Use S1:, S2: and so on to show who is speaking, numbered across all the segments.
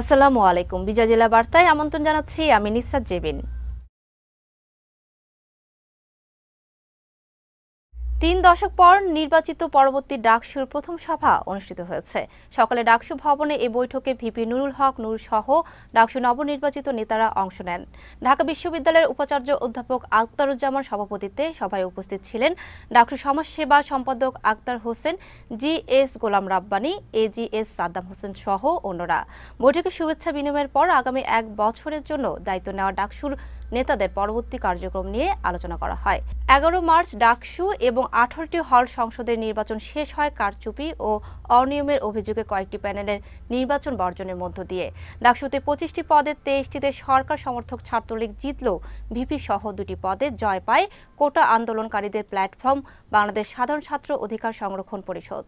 S1: আসসালামু আলাইকুম বিজয় জেলা বার্তায় আমন্ত্রণ জানাচ্ছি আমি নিসাদ জেবিন তিন দশক পর নির্বাচিত পরবর্তী ডাকসুর প্রথম সভা অনুষ্ঠিত হয়েছে সকালে ডাকসু ভবনে এই বৈঠকে ভিপি নুরুল হক নুর সহ ডাকসু নবনির্বাচিত নেতারা অংশ নেন ঢাকা বিশ্ববিদ্যালয়ের উপাচার্য অধ্যাপক আক্তারুজ্জামান সভাপতিত্বে সভায় উপস্থিত ছিলেন ডাকসু সমাজসেবা সম্পাদক Akhtar Hossain G S Golam Rabbani A G S Saddam Hossain সহ অন্যরা বৈঠকে শুভেচ্ছা বিনিময়ের পর আগামী এক বছরের জন্য দায়িত্ব নেওয়া ডাকসুর নেতাদের পরবর্তী কার্যক্রম নিয়ে আলোচনা করা হয় এগারো মার্চ ডাকসু এবং আঠারোটি হল সংসদের নির্বাচন শেষ হয় কারচুপি ও অনিয়মের অভিযোগে কয়েকটি প্যানেলের নির্বাচন বর্জনের মধ্য দিয়ে ডাকসুতে পঁচিশটি পদে তেইশটিতে সরকার সমর্থক ছাত্রলীগ জিতলেও ভিপি সহ দুটি পদে জয় পায় কোটা আন্দোলনকারীদের প্ল্যাটফর্ম বাংলাদেশ সাধারণ ছাত্র অধিকার সংরক্ষণ পরিষদ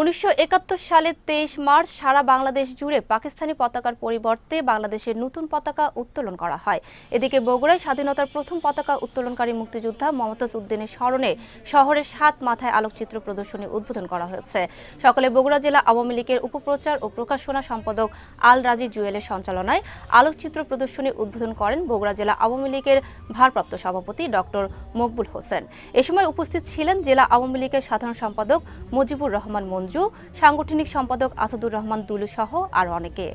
S1: উনিশশো সালের তেইশ মার্চ সারা বাংলাদেশ জুড়ে পাকিস্তানি পতাকার পরিবর্তে বাংলাদেশের নতুন পতাকা উত্তোলন করা হয় এদিকে বগুড়ায় স্বাধীনতার প্রথম পতাকা উত্তোলনকারী মুক্তিযোদ্ধা মমতাজ উদ্দিনের স্মরণে শহরের সাত মাথায় আলোকচিত্র প্রদর্শনী উদ্বোধন করা হয়েছে সকালে বগুড়া জেলা আওয়ামী লীগের উপপ্রচার ও প্রকাশনা সম্পাদক আল রাজি জুয়েলের সঞ্চালনায় আলোকচিত্র প্রদর্শনী উদ্বোধন করেন বগুড়া জেলা আওয়ামী লীগের ভারপ্রাপ্ত সভাপতি ডক্টর মকবুল হোসেন এ সময় উপস্থিত ছিলেন জেলা আওয়ামী লীগের সাধারণ সম্পাদক মুজিবুর রহমান মঞ্জু সাংগঠনিক সম্পাদক আসাদুর রহমান দুলু সহ আর অনেকে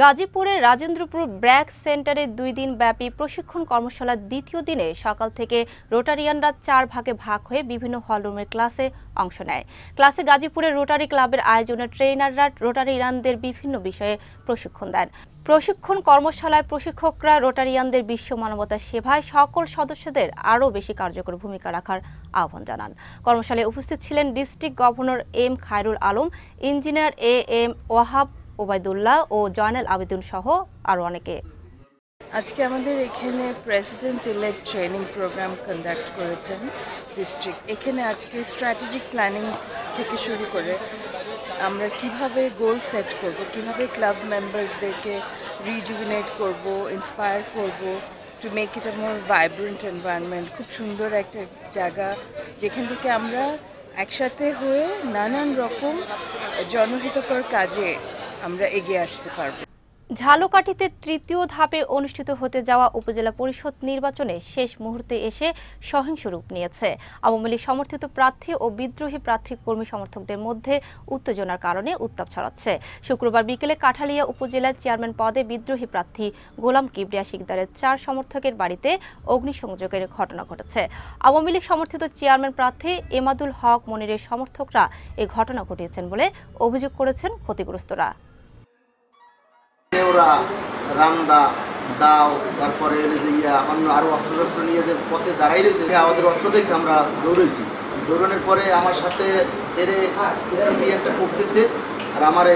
S1: গাজীপুরের রাজেন্দ্রপুর ব্র্যাক সেন্টারে দুই দিন ব্যাপী প্রশিক্ষণ কর্মশালার দ্বিতীয় দিনে সকাল থেকে রোটারিয়ানরা চার ভাগে ভাগ হয়ে বিভিন্ন হলরুমের ক্লাসে অংশ নেয় ক্লাসে গাজীপুরের রোটারি ক্লাবের আয়োজনে ট্রেনাররা রোটারিয়ানদের বিভিন্ন বিষয়ে প্রশিক্ষণ দেন প্রশিক্ষণ কর্মশালায় প্রশিক্ষকরা রোটারিয়ানদের বিশ্ব মানবতা সেবায় সকল সদস্যদের আরও বেশি কার্যকর ভূমিকা রাখার আহ্বান জানান কর্মশালায় উপস্থিত ছিলেন district governor M Khairul Alam engineer A M Wahab Obaidullah ও জয়নাল আবেদুল সহ আরও অনেকে আজকে আমাদের এখানে president elect training programme conduct করেছেন ডিস্ট্রিক্ট এখানে আজকে স্ট্র্যাটেজিক প্ল্যানিং থেকে শুরু করে আমরা কিভাবে গোল সেট করব কিভাবে ক্লাব মেম্বারদেরকে রিজুভিনেট করব ইন্সপায়ার করব to make it a more vibrant environment খুব সুন্দর একটা জায়গা যেখান থেকে আমরা একসাথে হয়ে নানান রকম জনহিতকর কাজে আমরা এগিয়ে আসতে পারব ঝালকাঠিতে তৃতীয় ধাপে অনুষ্ঠিত হতে যাওয়া উপজেলা পরিষদ নির্বাচনে শেষ মুহূর্তে এসে সহিংস রূপ নিয়েছে আওয়ামী লীগ সমর্থিত প্রার্থী ও বিদ্রোহী প্রার্থী কর্মী সমর্থকদের মধ্যে উত্তেজনার কারণে উত্তাপ ছড়াচ্ছে শুক্রবার বিকেলে কাঠালিয়া উপজেলার চেয়ারম্যান পদে বিদ্রোহী প্রার্থী গোলাম কিবরিয়া শিকদারের চার সমর্থকের বাড়িতে অগ্নিসংযোগের ঘটনা ঘটেছে আওয়ামী লীগ সমর্থিত চেয়ারম্যান প্রার্থী এমাদুল হক মনিরের সমর্থকরা এ ঘটনা ঘটিয়েছেন বলে অভিযোগ করেছেন ক্ষতিগ্রস্তরা নেওরা রান্দা দাও তারপরে ইয়া অন্য আরও অস্ত্র টস্ত্র নিয়ে যে পথে দাঁড়াই রয়েছে আমাদের অস্ত্র দেখে আমরা দৌড়েছি দৌড়ানোর পরে আমার সাথে এরে পিছন দিয়ে একটা কোপ দিছে আর আমারে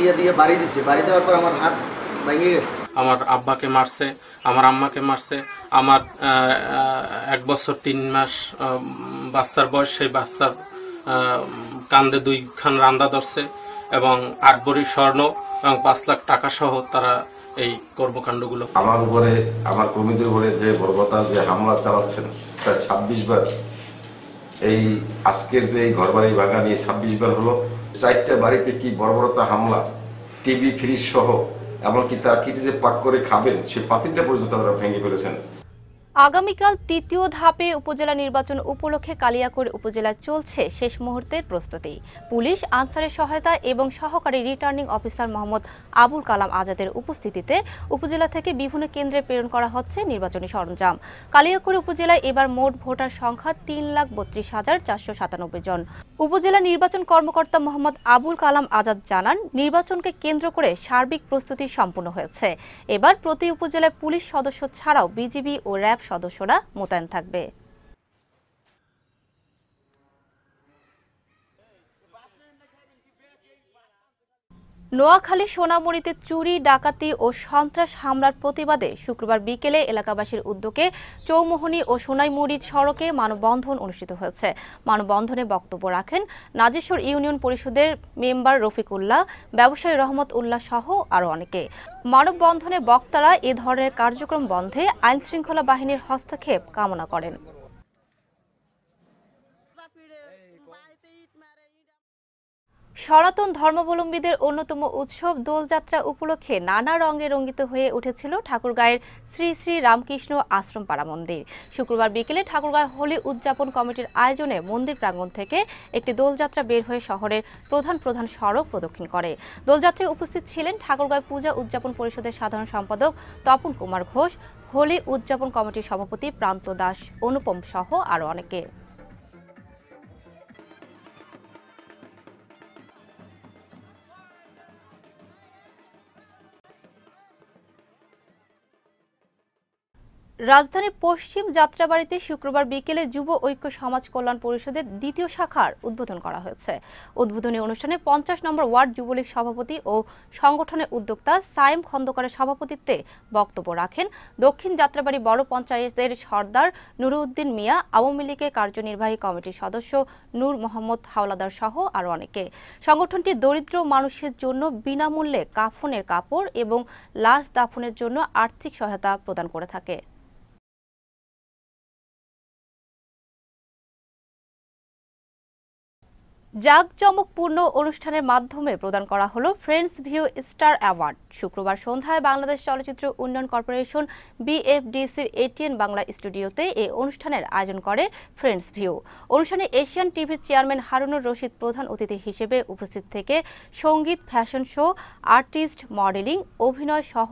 S1: ইয়ে দিয়ে বাড়ি দিছে বাড়ি দেওয়ার পর আমার হাত ভেঙে গেছে আমার আব্বাকে মারছে আমার আম্মাকে মারছে আমার এক বছর তিন মাস বাচ্চার বয়স সেই বাচ্চার কান্দে দুইখান রান্দা ধরছে এবং আট স্বর্ণ এবং পাঁচ লাখ টাকা সহ তারা এই কর্মকাণ্ডগুলো আমার উপরে আমার কর্মীদের উপরে যে বর্বতা যে হামলা চালাচ্ছেন তার ছাব্বিশ বার এই আজকের যে এই ঘরবাড়ি ভাঙা নিয়ে ছাব্বিশ বার হলো চারটা বাড়িতে কি বর্বরতা হামলা টিভি ফ্রিজ সহ এমনকি তার কি যে পাক করে খাবেন সে পাতিলটা পর্যন্ত তারা ভেঙে ফেলেছেন আগামীকাল তৃতীয় ধাপে উপজেলা নির্বাচন উপলক্ষে কালিয়াকোর উপজেলা চলছে শেষ মুহূর্তের প্রস্তুতি পুলিশ আনসারের সহায়তা এবং সহকারী রিটার্নিং অফিসার মোহাম্মদ আবুল কালাম আজাদের উপস্থিতিতে উপজেলা থেকে বিভিন্ন কেন্দ্রে প্রেরণ করা হচ্ছে নির্বাচনী সরঞ্জাম কালিয়াকোর উপজেলায় এবার মোট ভোটার সংখ্যা তিন লাখ বত্রিশ হাজার চারশো সাতানব্বই জন উপজেলা নির্বাচন কর্মকর্তা মোহাম্মদ আবুল কালাম আজাদ জানান নির্বাচনকে কেন্দ্র করে সার্বিক প্রস্তুতি সম্পূর্ণ হয়েছে এবার প্রতি উপজেলায় পুলিশ সদস্য ছাড়াও বিজিবি ও র্যাব সদস্যরা মোতায়েন থাকবে নোয়াখালী সোনামুড়িতে চুরি ডাকাতি ও সন্ত্রাস হামলার প্রতিবাদে শুক্রবার বিকেলে এলাকাবাসীর উদ্যোগে চৌমোহনি ও সোনাইমুড়ি সড়কে মানববন্ধন অনুষ্ঠিত হয়েছে মানববন্ধনে বক্তব্য রাখেন নাজেশ্বর ইউনিয়ন পরিষদের মেম্বার রফিক উল্লাহ ব্যবসায়ী রহমত উল্লাহ সহ আরও অনেকে মানববন্ধনে বক্তারা এ ধরনের কার্যক্রম বন্ধে আইনশৃঙ্খলা বাহিনীর হস্তক্ষেপ কামনা করেন সনাতন ধর্মাবলম্বীদের অন্যতম উৎসব দোলযাত্রা উপলক্ষে নানা রঙে রঙ্গিত হয়ে উঠেছিল ঠাকুরগাঁয়ের শ্রী শ্রী রামকৃষ্ণ আশ্রমপাড়া মন্দির শুক্রবার বিকেলে ঠাকুরগাঁয় হোলি উদযাপন কমিটির আয়োজনে মন্দির প্রাঙ্গণ থেকে একটি দোলযাত্রা বের হয়ে শহরের প্রধান প্রধান সড়ক প্রদক্ষিণ করে দোলযাত্রায় উপস্থিত ছিলেন ঠাকুরগাঁয় পূজা উদযাপন পরিষদের সাধারণ সম্পাদক তপন কুমার ঘোষ হোলি উদযাপন কমিটির সভাপতি প্রান্ত দাস অনুপম সহ আরও অনেকে রাজধানীর পশ্চিম যাত্রাবাড়িতে শুক্রবার বিকেলে যুব ঐক্য সমাজ কল্যাণ পরিষদের দ্বিতীয় শাখার উদ্বোধন করা হয়েছে উদ্বোধনী অনুষ্ঠানে পঞ্চাশ নম্বর ওয়ার্ড যুবলীগ সভাপতি ও সংগঠনের উদ্যোক্তা সাইম খন্দকারের সভাপতিত্বে বক্তব্য রাখেন দক্ষিণ যাত্রাবাড়ি বড় পঞ্চায়েতের সর্দার নুরুদ্দিন মিয়া আওয়ামী লীগের কার্যনির্বাহী কমিটির সদস্য নূর মোহাম্মদ হাওলাদার সহ আরও অনেকে সংগঠনটি দরিদ্র মানুষের জন্য বিনামূল্যে কাফনের কাপড় এবং লাশ দাফনের জন্য আর্থিক সহায়তা প্রদান করে থাকে জাঁকজমকপূর্ণ অনুষ্ঠানের মাধ্যমে প্রদান করা হলো ফ্রেন্ডস ভিউ স্টার অ্যাওয়ার্ড শুক্রবার সন্ধ্যায় বাংলাদেশ চলচ্চিত্র উন্নয়ন কর্পোরেশন বিএফডিসির এটিএন বাংলা স্টুডিওতে এই অনুষ্ঠানের আয়োজন করে ফ্রেন্ডস ভিউ অনুষ্ঠানে এশিয়ান টিভির চেয়ারম্যান হারুনুর রশিদ প্রধান অতিথি হিসেবে উপস্থিত থেকে সঙ্গীত ফ্যাশন শো আর্টিস্ট মডেলিং অভিনয় সহ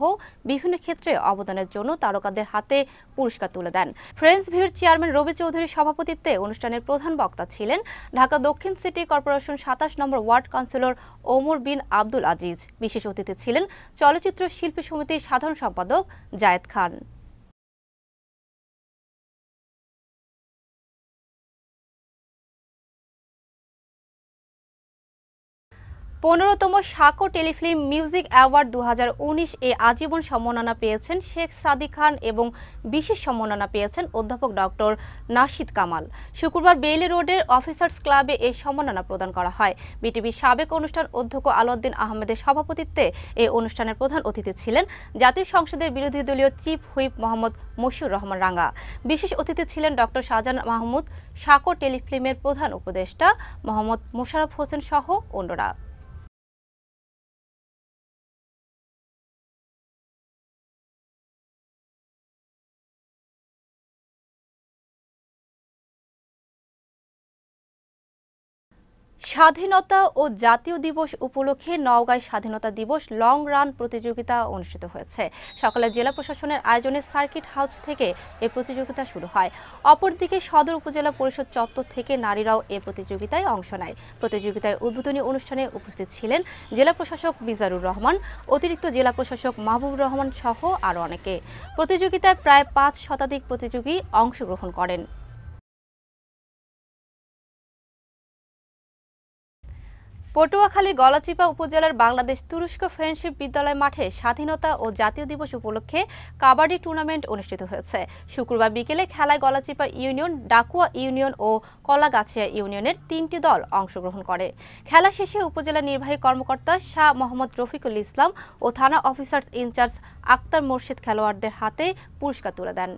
S1: বিভিন্ন ক্ষেত্রে অবদানের জন্য তারকাদের হাতে পুরস্কার তুলে দেন ফ্রেন্ডস ভিউর চেয়ারম্যান রবি চৌধুরীর সভাপতিত্বে অনুষ্ঠানের প্রধান বক্তা ছিলেন ঢাকা দক্ষিণ সিটি কর্পোরেশন সাতাশ number ward councillor Omar Bin Abdul Aziz বিশেষ অতিথি ছিলেন চলচ্চিত্র শিল্পী সমিতির সাধারণ সম্পাদক জায়েদ খান পনেরোতম সাকো টেলিফিল্ম মিউজিক অ্যাওয়ার্ড দু এ আজীবন সম্মাননা পেয়েছেন শেখ সাদি খান এবং বিশেষ সম্মাননা পেয়েছেন অধ্যাপক ডক্টর নাশিদ কামাল শুক্রবার বেইলি রোডের অফিসার্স ক্লাবে এই সম্মাননা প্রদান করা হয় বিটিভির সাবেক অনুষ্ঠান অধ্যক্ষ আলাউদ্দিন আহমেদের সভাপতিত্বে এই অনুষ্ঠানের প্রধান অতিথি ছিলেন জাতীয় সংসদের বিরোধী দলীয় চিফ হুইপ মোহাম্মদ মশিউর রহমান রাঙ্গা বিশেষ অতিথি ছিলেন ডক্টর শাহজান মাহমুদ সাঁকো টেলিফিল্মের প্রধান উপদেষ্টা মোহাম্মদ মোশারফ হোসেন সহ অন্যরা স্বাধীনতা ও জাতীয় দিবস উপলক্ষে নওগাঁয় স্বাধীনতা দিবস লং রান প্রতিযোগিতা অনুষ্ঠিত হয়েছে সকালে জেলা প্রশাসনের আয়োজনে সার্কিট হাউস থেকে এ প্রতিযোগিতা শুরু হয় অপরদিকে সদর উপজেলা পরিষদ চত্বর থেকে নারীরাও এ প্রতিযোগিতায় অংশ নেয় প্রতিযোগিতায় উদ্বোধনী অনুষ্ঠানে উপস্থিত ছিলেন জেলা প্রশাসক মিজারুর রহমান অতিরিক্ত জেলা প্রশাসক মাহবুব রহমান সহ আরও অনেকে প্রতিযোগিতায় প্রায় পাঁচ শতাধিক প্রতিযোগী অংশগ্রহণ করেন পটুয়াখালী গলাচিপা উপজেলার বাংলাদেশ তুরস্ক ফ্রেন্ডশিপ বিদ্যালয় মাঠে স্বাধীনতা ও জাতীয় দিবস উপলক্ষে কাবাডি টুর্নামেন্ট অনুষ্ঠিত হয়েছে শুক্রবার বিকেলে খেলায় গলাচিপা ইউনিয়ন ডাকুয়া ইউনিয়ন ও কলাগাছিয়া ইউনিয়নের তিনটি দল অংশগ্রহণ করে খেলা শেষে উপজেলা নির্বাহী কর্মকর্তা শাহ মোহাম্মদ রফিকুল ইসলাম ও থানা অফিসার্স ইনচার্জ আক্তার মোর্শেদ খেলোয়াড়দের হাতে পুরস্কার তুলে দেন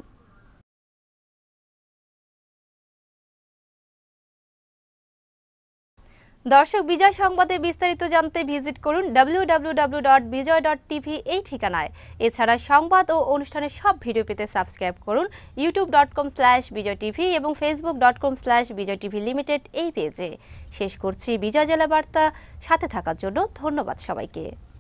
S1: দর্শক বিজয় সংবাদে বিস্তারিত জানতে ভিজিট করুন www.bijoy.tv এই ঠিকানায় এছাড়া সংবাদ ও অনুষ্ঠানের সব ভিডিও পেতে সাবস্ক্রাইব করুন youtube.com/bijoytv এবং facebook.com/bijoytv লিমিটেড এই পেজে শেষ করছি বিজয় জেলা বার্তা সাথে থাকার জন্য ধন্যবাদ সবাইকে